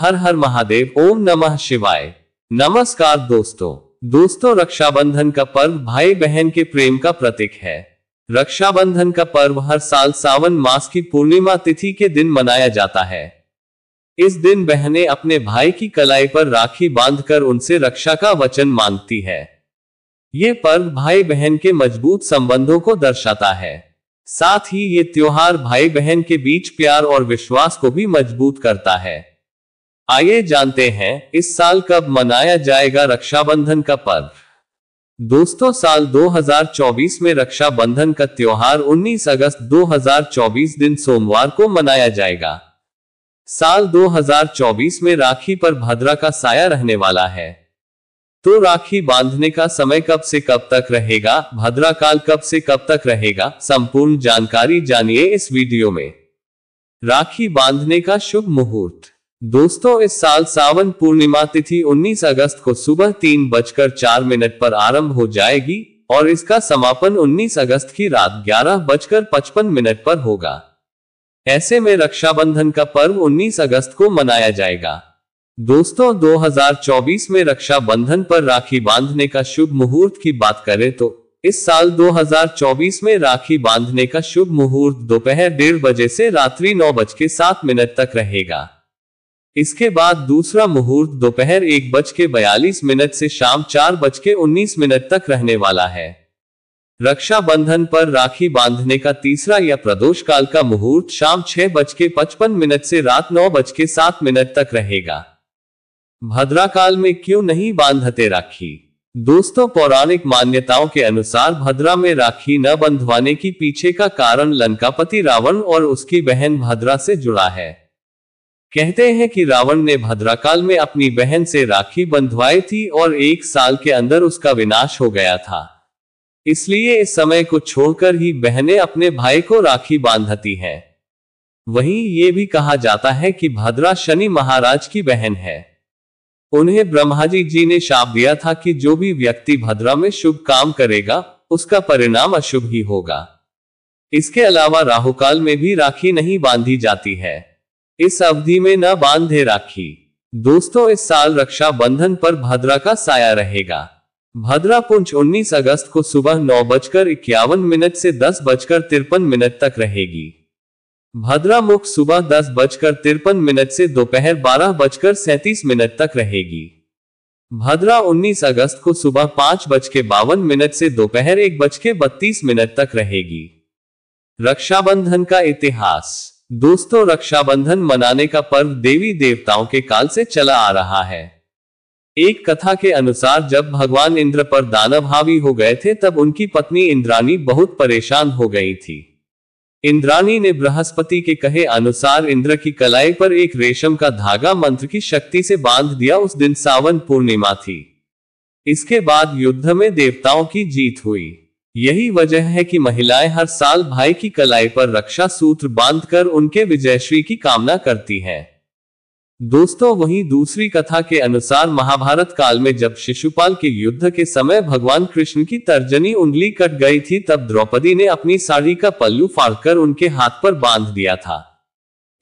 हर हर महादेव ओम नमः शिवाय नमस्कार दोस्तों दोस्तों रक्षाबंधन का पर्व भाई बहन के प्रेम का प्रतीक है रक्षाबंधन का पर्व हर साल सावन मास की पूर्णिमा तिथि के दिन मनाया जाता है इस दिन बहनें अपने भाई की कलाई पर राखी बांधकर उनसे रक्षा का वचन मांगती है ये पर्व भाई बहन के मजबूत संबंधों को दर्शाता है साथ ही ये त्योहार भाई बहन के बीच प्यार और विश्वास को भी मजबूत करता है आइए जानते हैं इस साल कब मनाया जाएगा रक्षाबंधन का पर्व दोस्तों साल 2024 में रक्षाबंधन का त्योहार 19 अगस्त 2024 दिन सोमवार को मनाया जाएगा साल 2024 में राखी पर भद्रा का साया रहने वाला है तो राखी बांधने का समय कब से कब तक रहेगा भद्रा काल कब से कब तक रहेगा संपूर्ण जानकारी जानिए इस वीडियो में राखी बांधने का शुभ मुहूर्त दोस्तों इस साल सावन पूर्णिमा तिथि 19 अगस्त को सुबह तीन बजकर चार मिनट पर आरंभ हो जाएगी और इसका समापन 19 अगस्त की रात ग्यारह बजकर पचपन मिनट पर होगा ऐसे में रक्षाबंधन का पर्व 19 अगस्त को मनाया जाएगा दोस्तों 2024 में रक्षाबंधन पर राखी बांधने का शुभ मुहूर्त की बात करें तो इस साल 2024 में राखी बांधने का शुभ मुहूर्त दोपहर डेढ़ बजे से रात्रि नौ बज के सात मिनट तक रहेगा इसके बाद दूसरा मुहूर्त दोपहर एक बज के बयालीस मिनट से शाम चार बज के उन्नीस मिनट तक रहने वाला है रक्षाबंधन पर राखी बांधने का तीसरा या प्रदोष काल का मुहूर्त शाम छह बज के पचपन मिनट से रात नौ बज के सात मिनट तक रहेगा भद्रा काल में क्यों नहीं बांधते राखी दोस्तों पौराणिक मान्यताओं के अनुसार भद्रा में राखी न बंधवाने की पीछे का कारण लंकापति रावण और उसकी बहन भद्रा से जुड़ा है कहते हैं कि रावण ने भद्राकाल में अपनी बहन से राखी बंधवाई थी और एक साल के अंदर उसका विनाश हो गया था इसलिए इस समय को छोड़कर ही बहनें अपने भाई को राखी बांधती हैं वहीं ये भी कहा जाता है कि भद्रा शनि महाराज की बहन है उन्हें ब्रह्माजी जी ने शाप दिया था कि जो भी व्यक्ति भद्रा में शुभ काम करेगा उसका परिणाम अशुभ ही होगा इसके अलावा राहुकाल में भी राखी नहीं बांधी जाती है इस अवधि में न बांधे राखी दोस्तों इस साल रक्षा बंधन पर भद्रा का साया रहेगा भद्रा पुंज 19 अगस्त को सुबह नौ बजकर इक्यावन मिनट से दस बजकर तिरपन मिनट तक रहेगी भद्रा मुख सुबह दस बजकर तिरपन मिनट से दोपहर बारह बजकर सैतीस मिनट तक रहेगी भद्रा 19 अगस्त को सुबह पांच बज के बावन मिनट से दोपहर एक बज के बत्तीस मिनट तक रहेगी रक्षाबंधन का इतिहास दोस्तों रक्षाबंधन मनाने का पर्व देवी देवताओं के काल से चला आ रहा है एक कथा के अनुसार जब भगवान इंद्र पर दानव हावी हो गए थे तब उनकी पत्नी इंद्राणी बहुत परेशान हो गई थी इंद्राणी ने बृहस्पति के कहे अनुसार इंद्र की कलाई पर एक रेशम का धागा मंत्र की शक्ति से बांध दिया उस दिन सावन पूर्णिमा थी इसके बाद युद्ध में देवताओं की जीत हुई यही वजह है कि महिलाएं हर साल भाई की कलाई पर रक्षा सूत्र बांधकर उनके विजयश्री की कामना करती हैं। दोस्तों वहीं दूसरी कथा के अनुसार महाभारत काल में जब शिशुपाल के युद्ध के समय भगवान कृष्ण की तर्जनी उंगली कट गई थी तब द्रौपदी ने अपनी साड़ी का पल्लू फाड़कर उनके हाथ पर बांध दिया था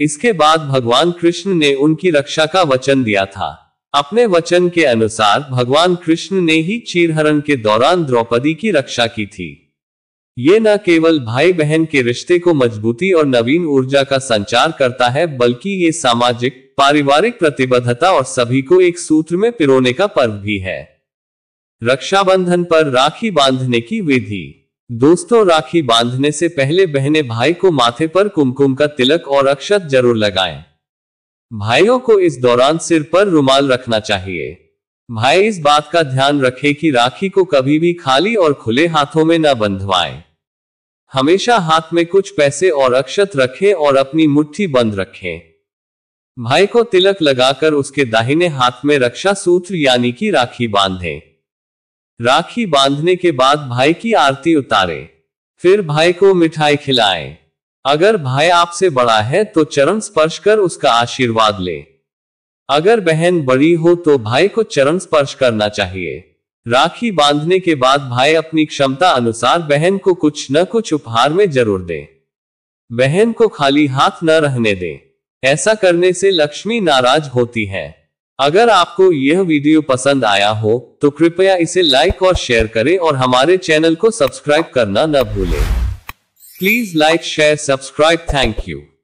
इसके बाद भगवान कृष्ण ने उनकी रक्षा का वचन दिया था अपने वचन के अनुसार भगवान कृष्ण ने ही चीरहरण के दौरान द्रौपदी की रक्षा की थी ये न केवल भाई बहन के रिश्ते को मजबूती और नवीन ऊर्जा का संचार करता है बल्कि ये सामाजिक पारिवारिक प्रतिबद्धता और सभी को एक सूत्र में पिरोने का पर्व भी है रक्षाबंधन पर राखी बांधने की विधि दोस्तों राखी बांधने से पहले बहने भाई को माथे पर कुमकुम का तिलक और अक्षत जरूर लगाएं। भाइयों को इस दौरान सिर पर रुमाल रखना चाहिए भाई इस बात का ध्यान रखें कि राखी को कभी भी खाली और खुले हाथों में न बंधवाएं। हमेशा हाथ में कुछ पैसे और अक्षत रखें और अपनी मुट्ठी बंद रखें भाई को तिलक लगाकर उसके दाहिने हाथ में रक्षा सूत्र यानी कि राखी बांधें। राखी बांधने के बाद भाई की आरती उतारें। फिर भाई को मिठाई खिलाएं। अगर भाई आपसे बड़ा है तो चरण स्पर्श कर उसका आशीर्वाद ले अगर बहन बड़ी हो तो भाई को चरण स्पर्श करना चाहिए राखी बांधने के बाद भाई अपनी क्षमता अनुसार बहन को कुछ न कुछ उपहार में जरूर दे बहन को खाली हाथ न रहने दे ऐसा करने से लक्ष्मी नाराज होती है अगर आपको यह वीडियो पसंद आया हो तो कृपया इसे लाइक और शेयर करें और हमारे चैनल को सब्सक्राइब करना न भूलें Please like, share, subscribe. Thank you.